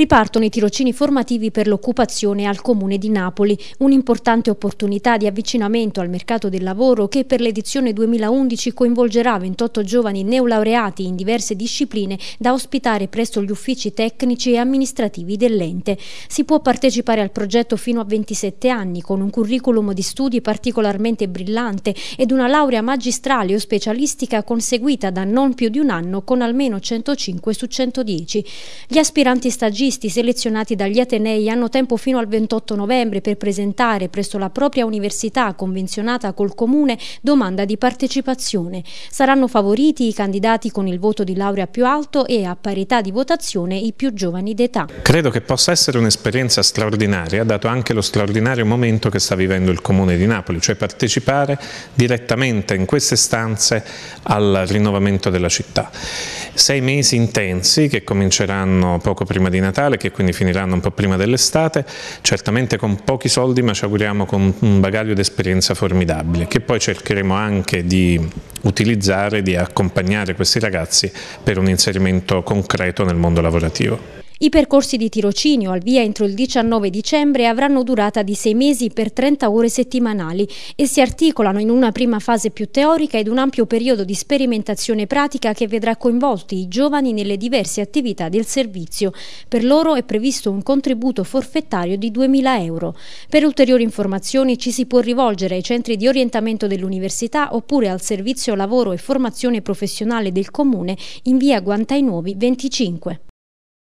Ripartono i tirocini formativi per l'occupazione al Comune di Napoli, un'importante opportunità di avvicinamento al mercato del lavoro che per l'edizione 2011 coinvolgerà 28 giovani neolaureati in diverse discipline da ospitare presso gli uffici tecnici e amministrativi dell'ente. Si può partecipare al progetto fino a 27 anni con un curriculum di studi particolarmente brillante ed una laurea magistrale o specialistica conseguita da non più di un anno con almeno 105 su 110. Gli aspiranti stagisti artisti selezionati dagli Atenei hanno tempo fino al 28 novembre per presentare presso la propria università convenzionata col Comune domanda di partecipazione. Saranno favoriti i candidati con il voto di laurea più alto e a parità di votazione i più giovani d'età. Credo che possa essere un'esperienza straordinaria, dato anche lo straordinario momento che sta vivendo il Comune di Napoli, cioè partecipare direttamente in queste stanze al rinnovamento della città. Sei mesi intensi che cominceranno poco prima di Natale Natale che quindi finiranno un po' prima dell'estate, certamente con pochi soldi ma ci auguriamo con un bagaglio di esperienza formidabile che poi cercheremo anche di utilizzare, di accompagnare questi ragazzi per un inserimento concreto nel mondo lavorativo. I percorsi di tirocinio al via entro il 19 dicembre avranno durata di sei mesi per 30 ore settimanali e si articolano in una prima fase più teorica ed un ampio periodo di sperimentazione pratica che vedrà coinvolti i giovani nelle diverse attività del servizio. Per loro è previsto un contributo forfettario di 2.000 euro. Per ulteriori informazioni ci si può rivolgere ai centri di orientamento dell'università oppure al servizio lavoro e formazione professionale del Comune in via Guantai Nuovi 25.